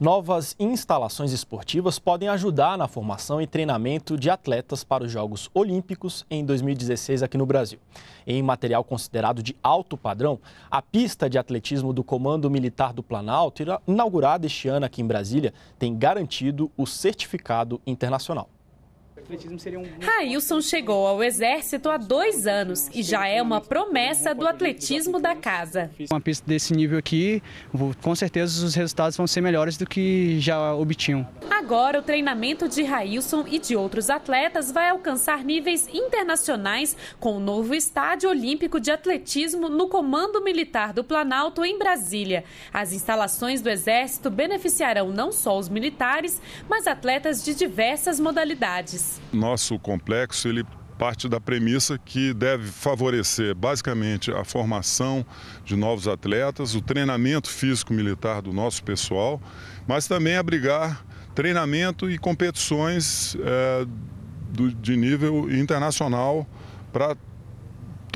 Novas instalações esportivas podem ajudar na formação e treinamento de atletas para os Jogos Olímpicos em 2016 aqui no Brasil. Em material considerado de alto padrão, a pista de atletismo do Comando Militar do Planalto, inaugurada este ano aqui em Brasília, tem garantido o certificado internacional atletismo seria um. Railson chegou ao Exército há dois anos e já é uma promessa do atletismo da casa. Uma pista desse nível aqui, com certeza os resultados vão ser melhores do que já obtinham. Agora, o treinamento de Railson e de outros atletas vai alcançar níveis internacionais com o novo Estádio Olímpico de Atletismo no Comando Militar do Planalto, em Brasília. As instalações do Exército beneficiarão não só os militares, mas atletas de diversas modalidades nosso complexo ele parte da premissa que deve favorecer basicamente a formação de novos atletas, o treinamento físico militar do nosso pessoal, mas também abrigar treinamento e competições é, do, de nível internacional para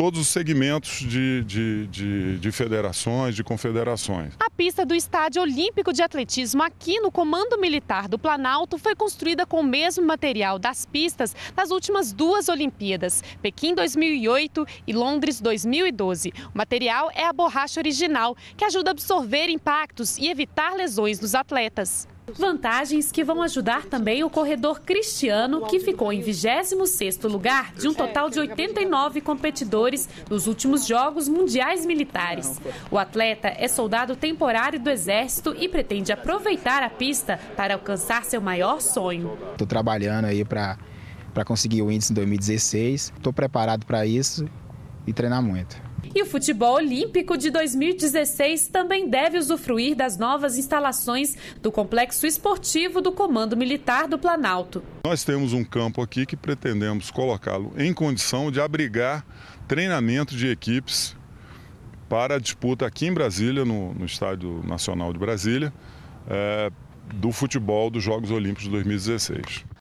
todos os segmentos de, de, de, de federações, de confederações. A pista do Estádio Olímpico de Atletismo aqui no Comando Militar do Planalto foi construída com o mesmo material das pistas das últimas duas Olimpíadas, Pequim 2008 e Londres 2012. O material é a borracha original, que ajuda a absorver impactos e evitar lesões dos atletas. Vantagens que vão ajudar também o corredor Cristiano, que ficou em 26º lugar de um total de 89 competidores nos últimos Jogos Mundiais Militares. O atleta é soldado temporário do Exército e pretende aproveitar a pista para alcançar seu maior sonho. Estou trabalhando aí para conseguir o índice em 2016, estou preparado para isso e treinar muito. E o futebol olímpico de 2016 também deve usufruir das novas instalações do complexo esportivo do Comando Militar do Planalto. Nós temos um campo aqui que pretendemos colocá-lo em condição de abrigar treinamento de equipes para a disputa aqui em Brasília, no, no Estádio Nacional de Brasília, é, do futebol dos Jogos Olímpicos de 2016.